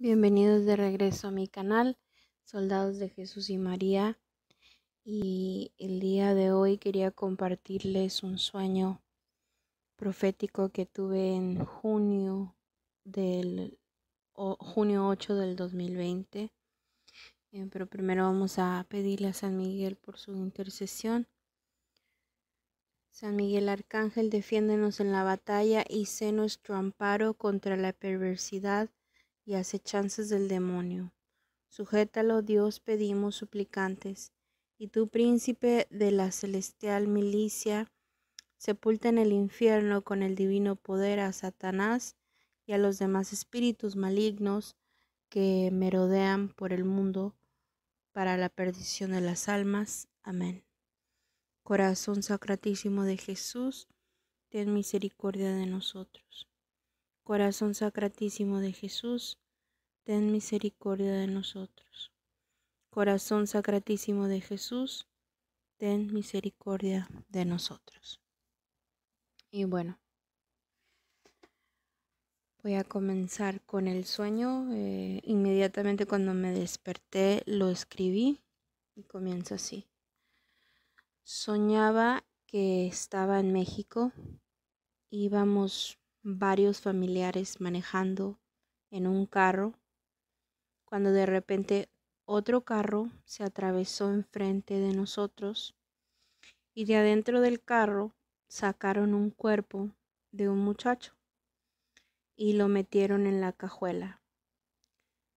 Bienvenidos de regreso a mi canal, Soldados de Jesús y María. Y el día de hoy quería compartirles un sueño profético que tuve en junio del junio 8 del 2020. Eh, pero primero vamos a pedirle a San Miguel por su intercesión. San Miguel Arcángel, defiéndenos en la batalla y sé nuestro amparo contra la perversidad y acechanzas del demonio. Sujétalo, Dios, pedimos suplicantes, y tú, príncipe de la celestial milicia, sepulta en el infierno con el divino poder a Satanás y a los demás espíritus malignos que merodean por el mundo para la perdición de las almas. Amén. Corazón sacratísimo de Jesús, ten misericordia de nosotros. Corazón Sacratísimo de Jesús, ten misericordia de nosotros. Corazón Sacratísimo de Jesús, ten misericordia de nosotros. Y bueno, voy a comenzar con el sueño. Eh, inmediatamente cuando me desperté lo escribí y comienza así. Soñaba que estaba en México, íbamos varios familiares manejando en un carro, cuando de repente otro carro se atravesó enfrente de nosotros y de adentro del carro sacaron un cuerpo de un muchacho y lo metieron en la cajuela.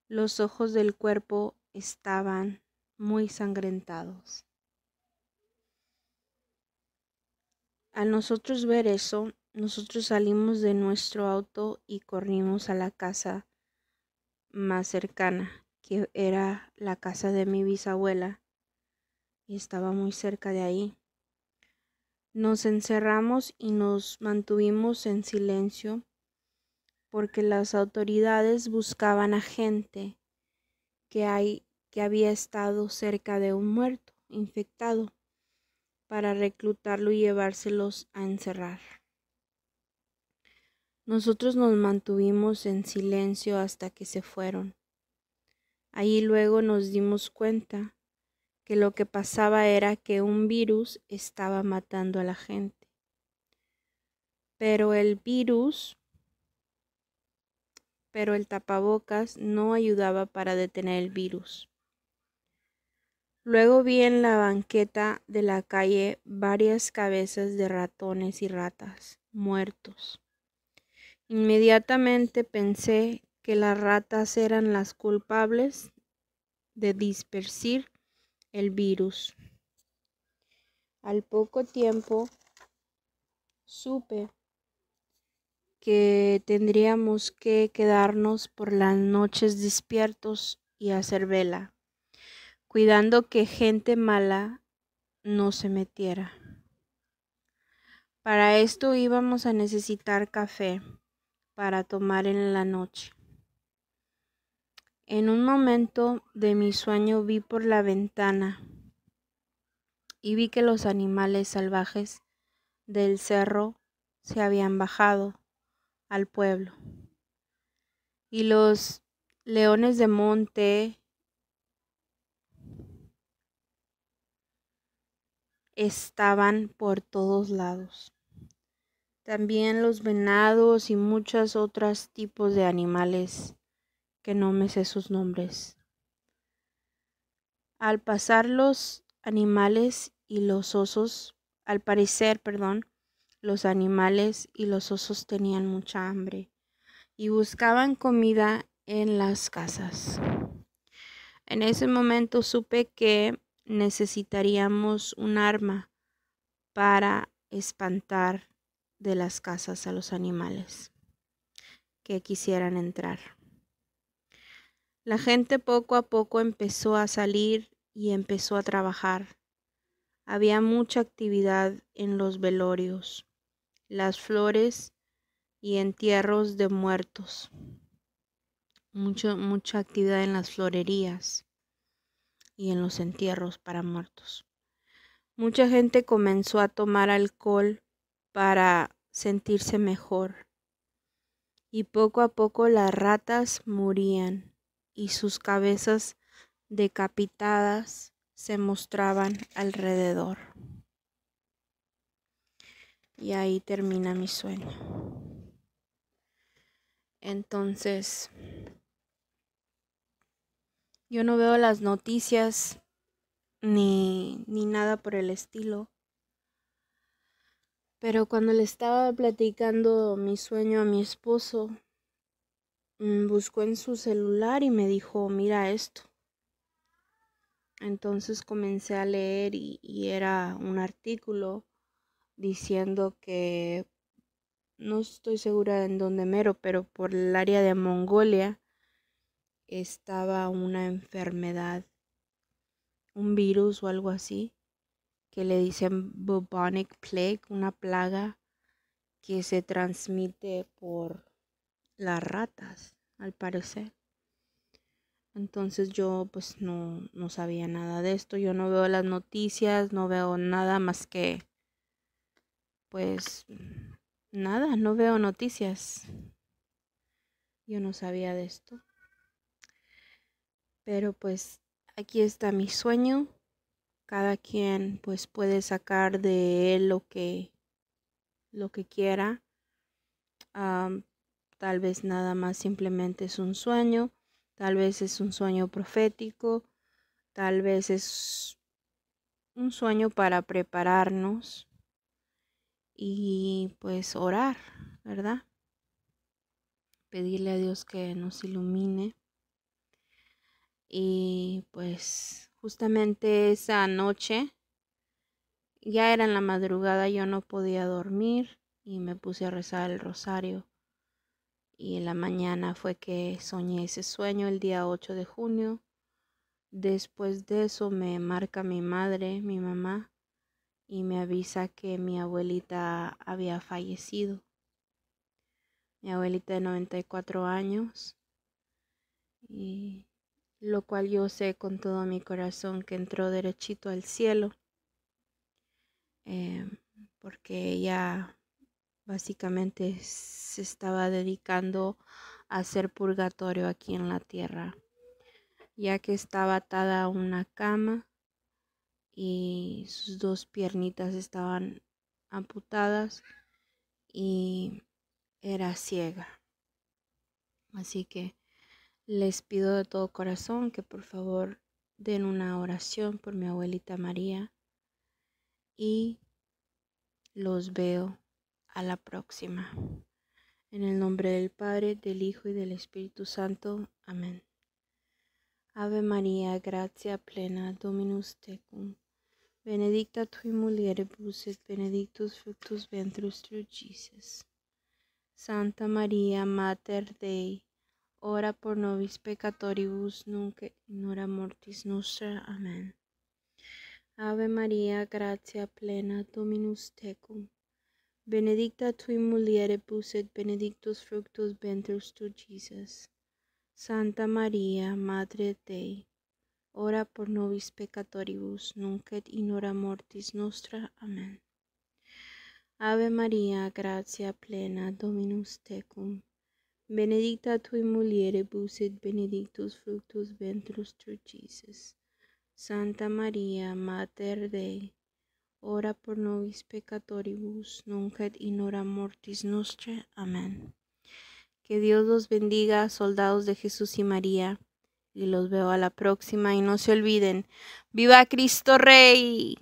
Los ojos del cuerpo estaban muy sangrentados. Al nosotros ver eso, nosotros salimos de nuestro auto y corrimos a la casa más cercana, que era la casa de mi bisabuela, y estaba muy cerca de ahí. Nos encerramos y nos mantuvimos en silencio porque las autoridades buscaban a gente que, que había estado cerca de un muerto infectado para reclutarlo y llevárselos a encerrar. Nosotros nos mantuvimos en silencio hasta que se fueron. Ahí luego nos dimos cuenta que lo que pasaba era que un virus estaba matando a la gente. Pero el virus, pero el tapabocas no ayudaba para detener el virus. Luego vi en la banqueta de la calle varias cabezas de ratones y ratas muertos. Inmediatamente pensé que las ratas eran las culpables de dispersir el virus. Al poco tiempo supe que tendríamos que quedarnos por las noches despiertos y hacer vela, cuidando que gente mala no se metiera. Para esto íbamos a necesitar café para tomar en la noche. En un momento de mi sueño vi por la ventana y vi que los animales salvajes del cerro se habían bajado al pueblo. Y los leones de monte estaban por todos lados. También los venados y muchos otros tipos de animales que no me sé sus nombres. Al pasar los animales y los osos, al parecer, perdón, los animales y los osos tenían mucha hambre y buscaban comida en las casas. En ese momento supe que necesitaríamos un arma para espantar de las casas a los animales que quisieran entrar. La gente poco a poco empezó a salir y empezó a trabajar. Había mucha actividad en los velorios, las flores y entierros de muertos. Mucho, mucha actividad en las florerías y en los entierros para muertos. Mucha gente comenzó a tomar alcohol para sentirse mejor. Y poco a poco las ratas morían y sus cabezas decapitadas se mostraban alrededor. Y ahí termina mi sueño. Entonces, yo no veo las noticias ni, ni nada por el estilo pero cuando le estaba platicando mi sueño a mi esposo, mm, buscó en su celular y me dijo, mira esto. Entonces comencé a leer y, era un artículo diciendo que no estoy segura en dónde mero, pero por el área de Mongolia estaba una enfermedad, un virus o algo así, que le dicen bubonic plague, una plaga que se transmite por las ratas, al parecer. Entonces yo pues no, no sabía nada de esto, yo no veo las noticias, no veo nada más que pues nada, no veo noticias. Yo no sabía de esto. Pero pues aquí está mi sueño cada quien pues puede sacar de él lo que lo que quiera tal vez nada más simplemente es un sueño tal vez es un sueño profético tal vez es un sueño para prepararnos y pues orar verdad pedirle a Dios que nos ilumine y pues justamente esa noche, ya era en la madrugada, yo no podía dormir y me puse a rezar el rosario. Y en la mañana fue que soñé ese sueño el día 8 de junio. Después de eso me marca mi madre, mi mamá, y me avisa que mi abuelita había fallecido. Mi abuelita de 94 años. Y lo cual yo sé con todo mi corazón que entró derechito al cielo, em, porque ella básicamente se estaba dedicando a hacer purgatorio aquí en la tierra, ya que estaba atada a una cama y sus dos piernitas estaban amputadas y era ciega. Así que les pido de todo corazón que por favor den una oración por mi abuelita María y los veo a la próxima. En el nombre del Padre, del Hijo y del Espíritu Santo. Amén. Ave María, gracia plena, Dominus tecum. Benedicta tu mulieribus et benedictus fructus ventris tu, Jesus. Santa María, Mater Dei, ora por nobis peccatoribus, nunc et in hora mortis nostra. Amen. Ave María, gracia plena, Dominus tecum. Benedicta tui mulieribus et benedictus fructus ventris tu, Jesus. Santa María, Madre Dei, ora por nobis peccatoribus, nunc et in hora mortis nostra. Amen. Ave María, gracia plena, Dominus tecum benedicta tui mulieribus et benedictus fructus ventrus tu, Jesus. Santa María, Mater Dei, ora por nobis peccatoribus, nunc et in hora mortis nostre. Amén. Que Dios los bendiga, soldados de Jesús y María, y los veo a la próxima y no se olviden. ¡Viva Cristo Rey!